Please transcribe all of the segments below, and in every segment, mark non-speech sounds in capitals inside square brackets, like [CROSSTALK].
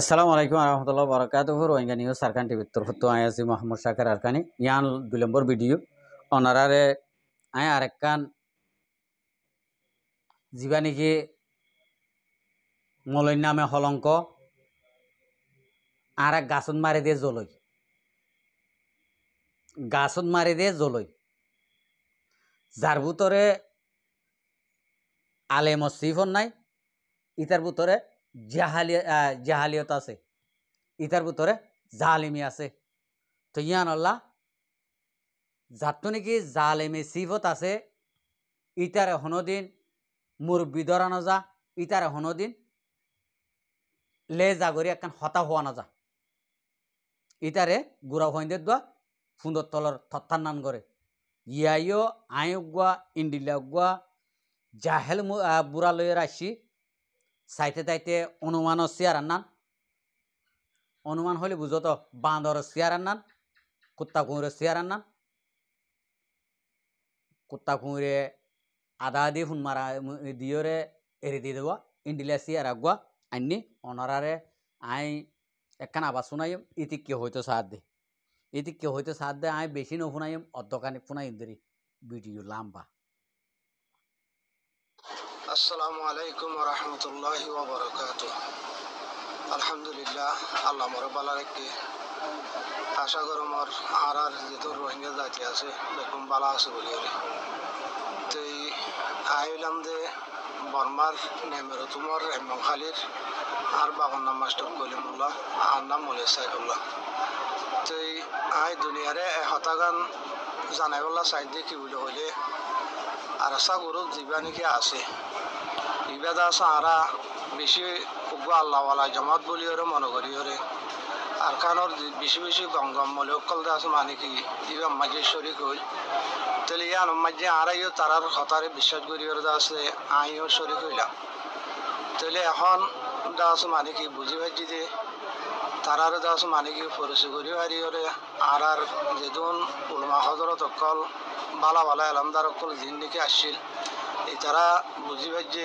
আসসালামু আলাইকুম রহমতুল্লাহ বরকাত রোহিঙ্গা নিউজ সারকান টিভির তরফ তো আয় আছি মোহাম্মদ সাকের আরকানি ইয়ান দুই নম্বর ভিডিও অনারারে আয় আরেকখান যা নাকি মলইন নামে হলঙ্ক আর এক গাছত মারি দিয়ে জলই গাছত মারি দিয়ে জলই যার ভিতরে আলেমর সিফন নাই ইতার ভিতরে জাহালিয়া জাহালিয়ত আছে ইতার ভিতরে জালিমি আছে তো ইয়ান আল্লাহ যাতো নাকি জালিমি সিফত আছে ইতারে হনদিন মোর বিদরা নজা ইতারে হনদিন লে জাগরি একখান হতা হওয়া নজা ইতারে গুড়া হইন্দের দোয়া ফুন্দর তলর থত্থান্নান করে ইয়াইও আয়ুগুয়া ইন্ডিলা গুয়া জাহেল বুড়া লয়ের আসি সাইতে তাইতে অনুমানও চেয়ার আনান অনুমান হলে বুঝো তো বাঁধর চেয়ার আনান কুত্তা কুঁড়ে চেয়ার আনান কুত্তা কুঁড়ে আদা আদি হুন মারা দিয়ে এড়ে দিয়ে দেওয়া ইন্ডিলা চেয়ার আগুয়া আইনি অনারারে আই একখান আবার শুনাইম ইতি কে হইতো সাহায্য দে ইতি কে হইতো সাহায্য দে আই বেশি ন ফুনাইম অর্ধখানি ফুনাইম দেরি ভিডিও লাম্বা আসসালামু আলাইকুম রহমতুল্লাহ ওবরকাত আলহামদুলিল্লাহ আল্লাহ একটি আশা করম মর আর আর যেহেতু রোহিঙ্গা জাতি আছে এরকম বালা আছে বলি আর তো এই আইলাম যে বর্মার নেমের তোমার এমন খালির আর বাবার নাম মাস্টার কলিমুল্লাহ আর নাম মলে সাইদুল্লাহ তো এই আই দুনিয়ারে জানাই জানাইবল্লা চাই দেখি বুলি ক'লে আৰচা গৰুক যিবা নেকি আছে ইবাদা সাহারা বেশি উগ্র আল্লাহওয়ালা জমাত বলি ওরে মনে করি ওরে আর কানোর বেশি বেশি গঙ্গম মলিকল দাস মানে কি ইবা ইয়ে মাঝে শরিক হই তাহলে ইয়ান মাঝে আড়াইও তারার হতারে বিশ্বাস করি ওর দাসে আইও শরিক হইলাম তাহলে এখন দাস মানে কি বুঝি ভাজি দে তারার দাস মানে কি ফরসি করি হারি ওরে আর আর যেদিন উলমা হজরত অকল বালা বালা এলামদার অকল জিন্দিকে আসছিল এই তারা বুঝি ভাজি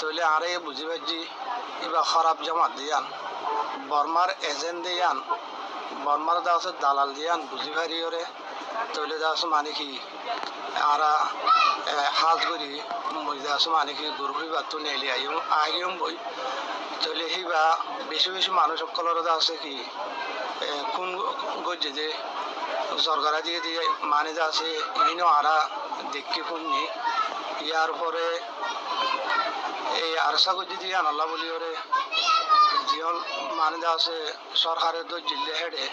তৈলে আরে বুঝি বাজি এবার খারাপ জমা দিয়ান বর্মার এজেন্ট দিয়ান বর্মার দাস দালাল দিয়ান বুঝি ভারি ওরে তৈলে দাস মানে কি আর হাত করি মই দাস মানে কি গুরুকুই বাতু নেলি আইম আহিম বই তৈলে হিবা বেশি বেশি মানুষ সকলের দাওসে কি কোন গজে যে সরকারা দিয়ে দিয়ে মানে দাসে ইনো আরা দেখি ফুননি ইয়ার পরে এই আরসা গজি দিয়ে আনাল্লা বলি ওরে জিয়ল মানে দেওয়া আছে সরকারের তো জিল্লে হেডে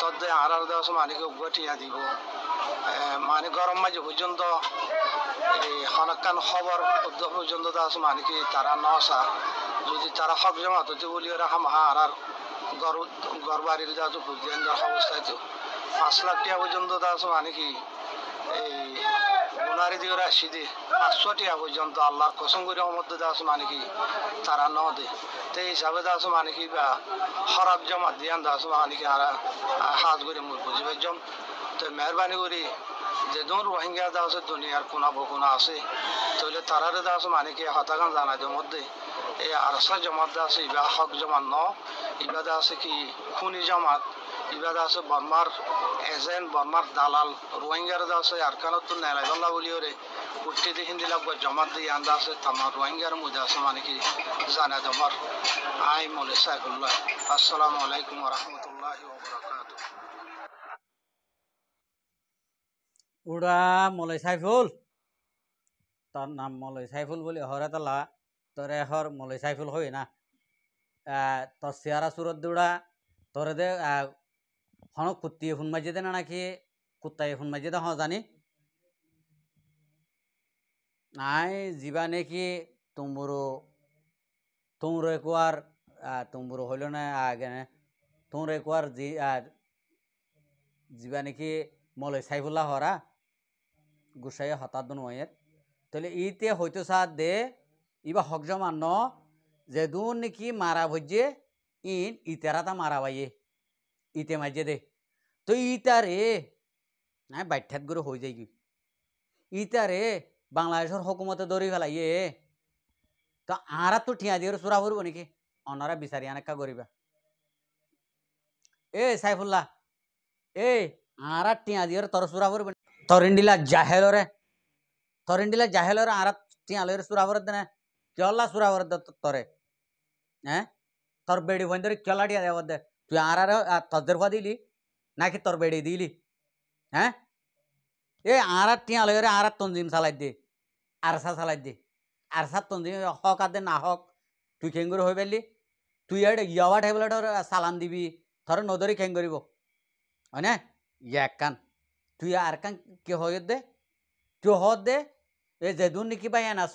তদ্দে আড়াল দেওয়া আছে মানিকে উগুয়া দিব মানে গরম মাঝে পর্যন্ত এই হনকান খবর পর্যন্ত দেওয়া আছে মানিকে তারা নসা যদি তারা হক জমা তো বলি ওরা হামাহা আড়ার গর বাড়ির দেওয়া তো বুঝলেন অবস্থায় তো পাঁচ লাখ টাকা পর্যন্ত দেওয়া আছে মানে কি এই গুণারি দিয়ে রাশি দিয়ে পাঁচশো পর্যন্ত আল্লাহর কসম করে অমদ্য দাস মানে কি তারা ন দে হিসাবে দাস মানে কি বা জমা দিয়ান দাস মানে কি আর হাত করে মুখ বুঝি পাইজম তো মেহরবানি করি যে দোন রোহিঙ্গা দাস দুনিয়ার কোনা বকুনা আছে তাহলে তারারে দাস মানে কি হতাগান জানা যে মধ্যে এই আরসা জমাত দাস ইবা হক জমা ন ইবাদা আছে কি খুনি জমাত ইবাদা আছে বর্মার এজেন্ট বর্মার দালাল রোহিঙ্গারদা আছে আরকানত নেলাগল্লা বলিওরে উঠতে দেখেন দিলাম জমাত দিয়ে আন্দা আছে তামার রোহিঙ্গার মধ্যে আছে মানে কি জানা তোমার আই মলে সাইফুল্লাহ আসসালামু আলাইকুম রহমতুল্লাহ উড়া মলে সাইফুল তার নাম মলয় সাইফুল বলে হরে তালা তোর এহর মলয় সাইফুল হই না তোর চেহারা সুরত দৌড়া তোর দে হনক কুত্তিয়ে হুন মাজিদে না নাকি কুত্তায় হুন মাজিদে হ জানি নাই যিবা নেকি তুমরো তুমরো একুয়ার তুমরো হইল না তুমরো একুয়ার জি জিবা নেকি মলয় সাইফুল্লাহ হরা গুসাই হঠাৎ নয়ের তাহলে ইতে হয়তো সাদ দে ইবা হকজমান্য যে দুন নাকি মারা ভজে ইন ইতেরা তা মারা বাইয়ে ইতে মাঝে দে তো ইতা রে নাই বাধ্যাত গুরু হয়ে যাই ইতা রে বাংলাদেশের হকুমতে দৌড়ি এ তো আরা তো ঠিয়া দিয়ে চোরা ভরব নাকি অনারা বিচারি আনেকা করিবা এ সাইফুল্লাহ এ আরা টিয়া দিয়ে তোর চোরা ভরব তরিন্ডিলা জাহেলরে তরিন্ডিলা জাহেলরে আরা টিয়া লইরে চোরা ভরত দেনে কেলা চোরা ভরত দে তরে হ্যাঁ তোর বেড়ি বন্ধরে কেলা টিয়া দেওয়া দে তুই আর আর তদ্দেরফা দিলি নাকি তোর বেড়ে দিলি হ্যাঁ এ আর আর টিয়া লগে আর আর তঞ্জিম চালাই দে আরসা চালাই দে আরসার তঞ্জিম হক আর দে না হক তুই খেঙ্গুর হয়ে পেলি তুই এটা ইয়াওয়া ঠেবলে সালাম দিবি থর নদরি খেং করিব হ্যাঁ এক কান তুই আর কান কে হয়ে দে তুই হ দে এ যেদুন নিকি পাই নাচ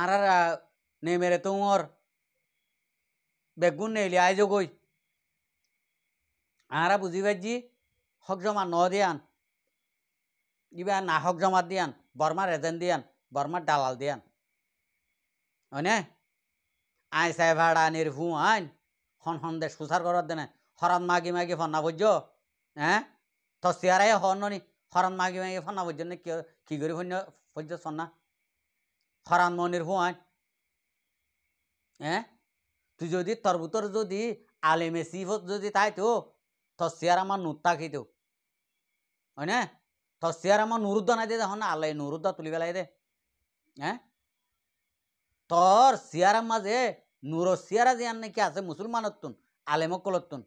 আর আর নেমেরে তোর বেগুন নেইলি আই যোগ আহারা বুঝি পাইছি হক জমা ন দিয়ান কিবা না হক জমা দিয়ান বর্মার এজেন্ট দিয়ান বর্মার দালাল দিয়ান হয়নে আই সাই ভাড়া নির্ভু আইন হন হন দে সুসার করার দেনে হরণ মাগি মাগি ফন্না বুঝছ হ্যাঁ তসিয়ারাই হরণনি হরণ মাগি মাগি ফন্না বুঝছ না কি করি ফন্য বুঝছ সন্না হরণ মনির হু আইন হ্যাঁ তুই যদি তরবুতর যদি আলেমে সিফত যদি তাই তো থসিয়ার আমার নূর তাকি তো হয় না থসিয়ার আমার নুরুদ্দা নাই দে হন আল্লাহ নুরুদ্দা তুলি পেলাই দে হ্যাঁ তর সিয়ারার মাঝে নুর সিয়ারা যে নাকি আছে মুসলমানত্তুন আলেমক কলত্তুন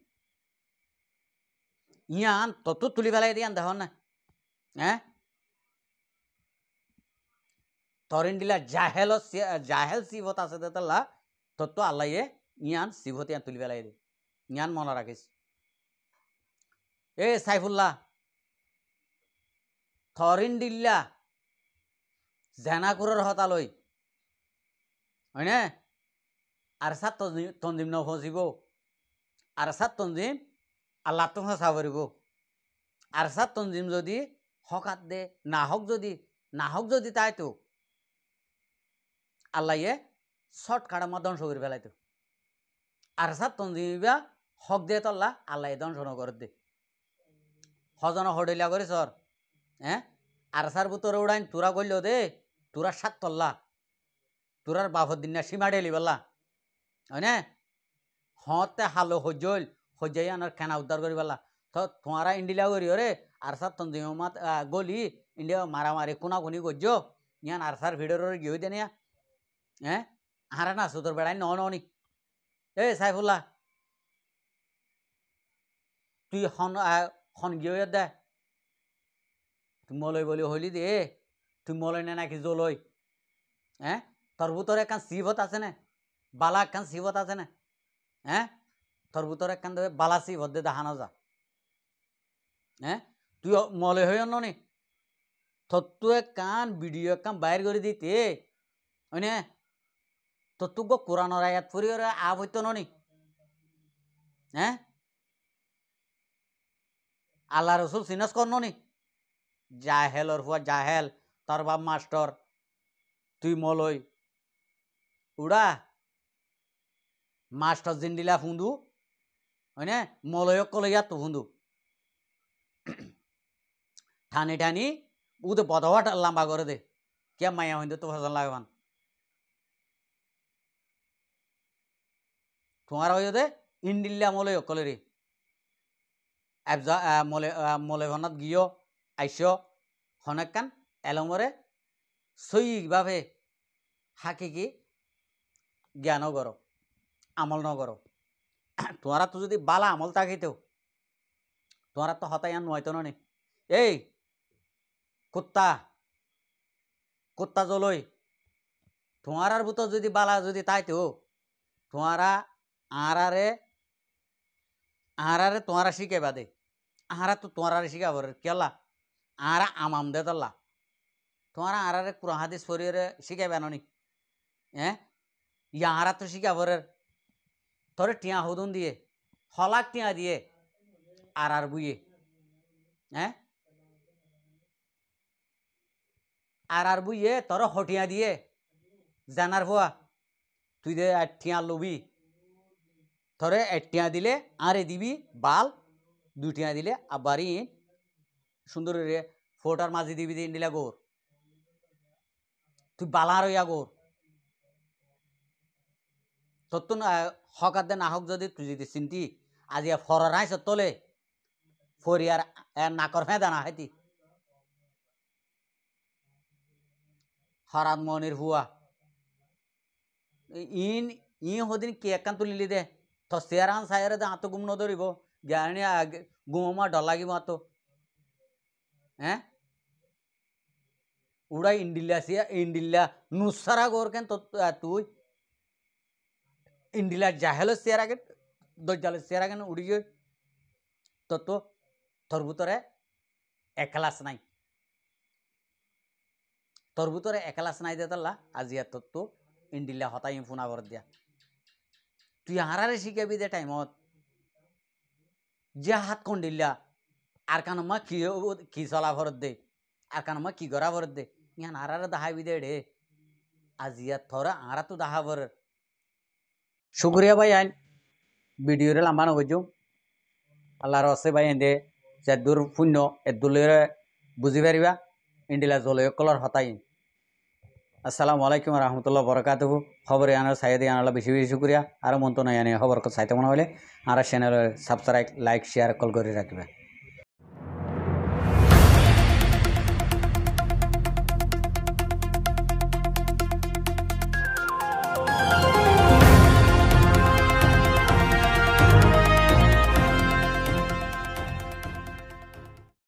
ইয়ান তত তুলি পেলাই দিয়ে দেহ না হ্যাঁ তরিন দিলা জাহেল জাহেল সিফত আছে দে তাল্লা তত্ত্ব আল্লাহ ইয়ান সিভতিয়ান তুলি পেলাই দে ইয়ান মনে রাখিস এ সাইফুল্লাহ থরিন দিল্লা জেনাকুরের হতালই হয়নে না আর সাত তঞ্জিম নফসিব আর সাত তঞ্জিম আল্লাহ তো সঁচা কৰিব আর সাত তঞ্জিম যদি হকাত দে নাহক যদি নাহক যদি তাইতো আল্লাহ ছট কাটা মা ধ্বংস করে পেলাইতো আর সাত তঞ্জিবা হক দে তল্লা আল্লাহ দন শোন করে দে হজন হডলিয়া করে সর হ্যাঁ আর সার বুতরে উড়াইন তুরা করল দে তুরা সাত তল্লা তুরার বাফর দিন না সীমা ডেলি বললা হ্যাঁ হতে হালো হজল সজ্জাই আনার খেনা উদ্ধার করি বললা তো তোমারা ইন্ডিলা করি রে আর সার তঞ্জিমা গলি ইন্ডিয়া মারামারি কোনা কোনি করছো ইয়ান আর সার ভিডিওর গিয়ে দেনিয়া হ্যাঁ আরে না সুতোর বেড়াই ন অনেক এই চাইফুল্লা তুই সন সনগীয় দে তুমলৈ বুলি হলি দে মলৈ নে নাকি জলৈ এ তৰবুতৰ একান চিভত আছেনে বালা একান চিভত আছেনে এ তৰবুতৰ একান বালা চিভত দে দেখা নাযা এ তুই মলৈ হৈ অননি থত্তু একান বিডিঅ' একান বাইৰ কৰি দি তে হয়নে তো তু গো কোরআনর আয়াত ফুরিয়র আব হইতো ননি হ্যাঁ আল্লাহ রসুল সিনাস করনি জাহেল ওর ফুয়া জাহেল তোর বাপ মাস্টর তুই মলই উড়া মাস্টর জিন্ডিলা ফুঁদু হয়নে মলয়ক কলইয়া তু ফুঁদু [CLEARS THROAT] ঠানি ঠানি উদ বদওয়াট লাম্বা করে দে কে মায়া হইন্দু তো ফসল লাগবান তোমাৰ হয় ইন দিল্লা মলৈ সকলৰে মলে মলেভনাত গিয় আইচ হনেকান এলমৰে চৈভাৱে হাকিকি জ্ঞানো কৰক আমল নগৰ তোমাৰাতো যদি বালা আমল তাকেতেও তোমাৰাতো সদায় ইয়াত নোৱাইতো ননে এই কোট্টা কুত্তা জলৈ তোমাৰাৰ বুটত যদি বালা যদি তাইতো তোমাৰা আহারারে আহারারে তোয়ারা শিখে বাদে আহারা তো তোয়ারারে শিখাব কেলা আহারা আমাম দে তল্লা তোমারা আহারারে কুরআন হাদিস শরীরে শিখাবে ননি হ্যাঁ ইয়া আহারা তো শিখাব তোরে টিয়া হুদুন দিয়ে হলাক টিয়া দিয়ে আর আর বুয়ে হ্যাঁ আর আর বুয়ে তোর হটিয়া দিয়ে জানার হওয়া তুই দে আর ঠিয়া লবি থরে একটিয়া দিলে আরে দিবি বাল দুইটিয়া দিলে আবারই সুন্দর রে ফোটার মাঝে দিবি দিন দিলা গোর তুই বালার ইয়া গোর তত্ত্ব হক আদে না হক যদি তুই যদি চিন্তি আজি ফরারাই সত্তলে ফরিয়ার নাকর ফেঁদা না হেতি হরাত মনির হুয়া ইন ই হদিন কে একান তুলিলি দে ତ ସେୟାର ହାଁ ସାୟାରେ ତ গুম ଗୁମ୍ ନ ଧରିବ ଜ୍ଞାନିଆ ଗୁମମା ଡର ଲାଗିବ ହାତ ହେଁ উড়া ইন্ডিলা সিয়া ইন্ডিলা নুসারা গোর কেন তো তুই ইন্ডিলা জাহেল সিয়ার আগে দজ্জাল সিয়ার আগে উড়ি যায় তো তো তোর ভিতরে একলাস নাই তোর ভিতরে একলাস নাই দে তাল্লা আজি তো ইন্ডিলা হতাই ফোনা কর দিয়া তুই হারারে শিখাবি দে টাইমত যে হাত কোন দিল্লা আর মা কি কি চলা ভরত দে আর মা কি গড়া ভরত দে ইহান হারারে দাহাবি দে রে ইয়া থর আরা তো দাহা ভর শুক্রিয়া ভাই আইন ভিডিওরে লাম্বা নগজু আল্লাহর আছে ভাই এনে যে দূর শূন্য এ দূরে বুঝি পারিবা ইন্ডিলা জলয় কলর হতাই আসসালামু আলাইকুম রহমতুল্লাহ বরকাতু খবরে আনার সাইদি আনালা বেশি বেশি শুক্রিয়া আর মন্ত নয় আনি খবর সাইতে মনে হলে আর চ্যানেলের সাবস্ক্রাইব লাইক শেয়ার কল করে রাখবে